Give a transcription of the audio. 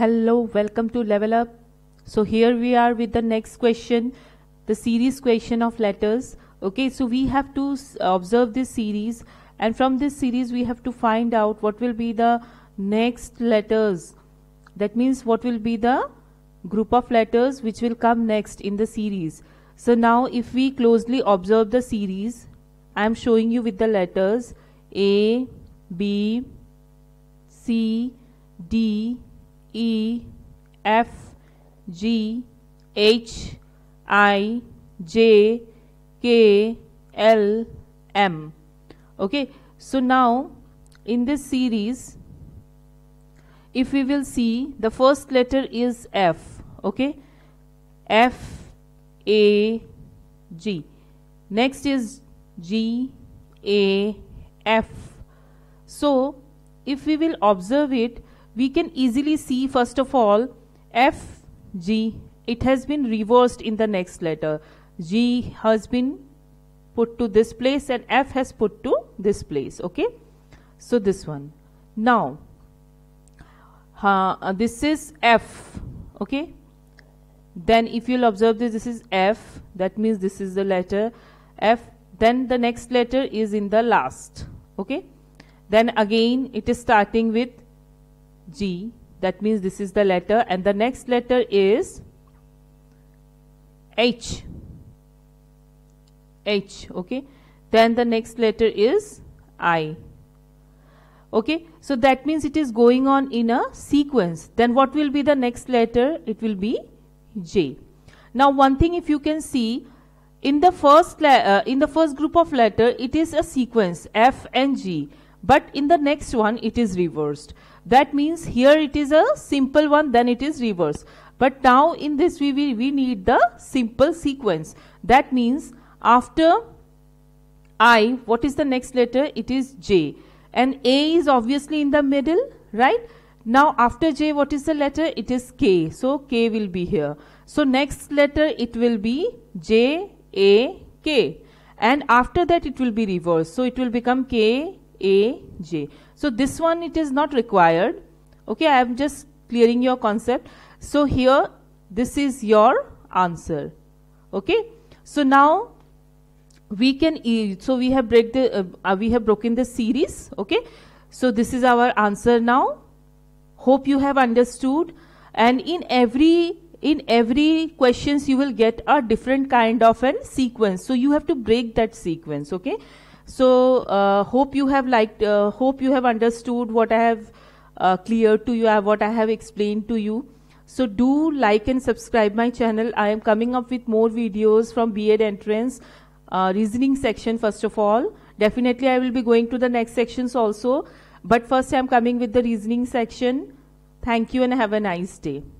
hello welcome to level up so here we are with the next question the series question of letters okay so we have to observe this series and from this series we have to find out what will be the next letters that means what will be the group of letters which will come next in the series so now if we closely observe the series I am showing you with the letters A B C D E F G H I J K L M okay so now in this series if we will see the first letter is F okay F A G next is G A F so if we will observe it we can easily see first of all F G it has been reversed in the next letter G has been put to this place and F has put to this place okay so this one now uh, this is F okay then if you'll observe this this is F that means this is the letter F then the next letter is in the last okay then again it is starting with G that means this is the letter and the next letter is H H okay then the next letter is I okay so that means it is going on in a sequence then what will be the next letter it will be J now one thing if you can see in the first uh, in the first group of letter it is a sequence F and G but in the next one it is reversed that means here it is a simple one, then it is reverse. But now in this we, we, we need the simple sequence. That means after I, what is the next letter? It is J. And A is obviously in the middle, right? Now after J, what is the letter? It is K. So K will be here. So next letter, it will be J, A, K. And after that, it will be reverse. So it will become K, aj so this one it is not required okay i am just clearing your concept so here this is your answer okay so now we can e so we have break the uh, uh, we have broken the series okay so this is our answer now hope you have understood and in every in every questions you will get a different kind of an sequence so you have to break that sequence okay so uh, hope you have liked, uh, hope you have understood what I have uh, cleared to you, uh, what I have explained to you. So do like and subscribe my channel. I am coming up with more videos from B.Ed entrance, uh, reasoning section first of all. Definitely I will be going to the next sections also. But first I am coming with the reasoning section. Thank you and have a nice day.